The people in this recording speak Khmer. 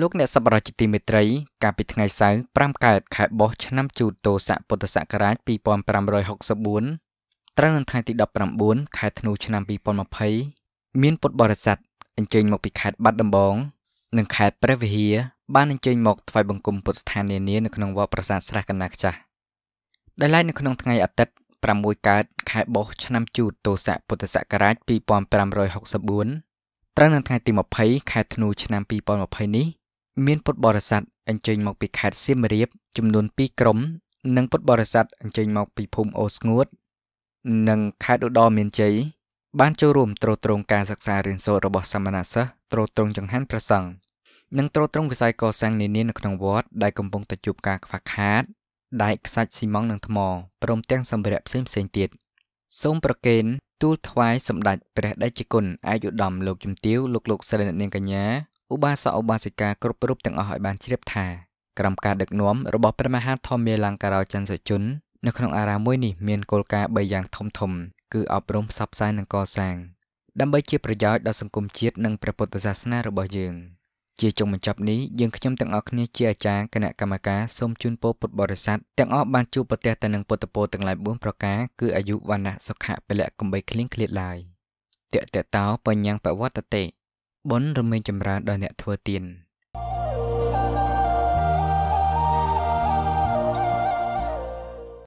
លោកអ្នកសប្បុរសជាទីមេត្រីកាលពីថ្ងៃសៅរ៍5កើតខែបោះឆ្នាំជូតទោស័កពុទ្ធសករាជ2564ត្រូវនឹងថ្ងៃទី19ខែធ្នូឆ្នាំ2020មានពុទ្ធបរិស័ទអញ្ជើញមកពីខេត្តបាត់ដំបងនិងខេត្តព្រះវិហារបានអញ្ជើញមកថ្វាយបង្គំពុទ្ធស្ថាននានានៅក្នុងវត្តប្រាសាទស្រះកណ្ដាលខ្ចាស់ដែលឡែកនៅក្នុងថ្ងៃអាទិត្យ6កើតខែបោះឆ្នាំជូតទោស័កពុទ្ធសករាជ2564ត្រូវនៅថ្ងៃទី20ខែធ្នូឆ្នាំ2020នេះមានពុទ្ធបរិស័ទអញ្ជើញមកពីខេត្តសៀមរាបចំនួន2ក្រុមនិងពុទ្ធបរិស័ទអញ្ជើញមកពីភូមិអូស្ងួតនិងខេត្តឧត្តរមានជ័យបានចូលរួមត្រួតត្រងការសិក្សារៀនសូត្ររបស់សាមណសិស្សត្រួតត្រងចង្ហាន់ព្រះសង្ឃនិងត្រួតត្រងវិស័យកសាងនានានៅក្នុងវត្តដែលកំពុងតែជួបការខ្វះខាតដែកខ្សាច់ស៊ីម៉ង់និងថ្មព្រមទាំង សម្ភារៈផ្សេងៗទៀតសូមប្រកេនទូលថ្វាយសម្ដេចព្រះដេចគុណឯកឧត្តមលោកជំទាវលោកលោកស្រីអ្នកនាងកញ្ញាឧបាសកឧបាសិកាគ្រប់រូបទាំងអស់ឲ្យបានជ្រាបថាក្រមការដឹកនាំរបស់ព្រះមហាធម្មាលង្ការោចន្ទសុជននៅក្នុងអារាមមួយនេះមានគោលការណ៍3យ៉ាង ធំធំគឺអប់រំផ្សព្វផ្សាយនិងកសាង ដើម្បីជាប្រយោជន៍ដល់សង្គមជាតិនិងព្រះពុទ្ធសាសនារបស់យើង។ជាចុងបញ្ចប់នេះយើងខ្ញុំទាំងអស់គ្នាជាអាចារ្យគណៈកម្មការសូមជូនពរពុទ្ធបរិស័ទទាំងអស់បានជួបប្រទះទៅនឹងពុទ្ធពរទាំងឡាយ4ប្រការគឺអាយុវណ្ណៈសុខៈពលៈកំបីគ្លៀងឃ្លាតឡើយតេតតោបញ្ញាបវត្តតេបុណ្យរមែងចម្រើនដល់អ្នកធ្វើទាន។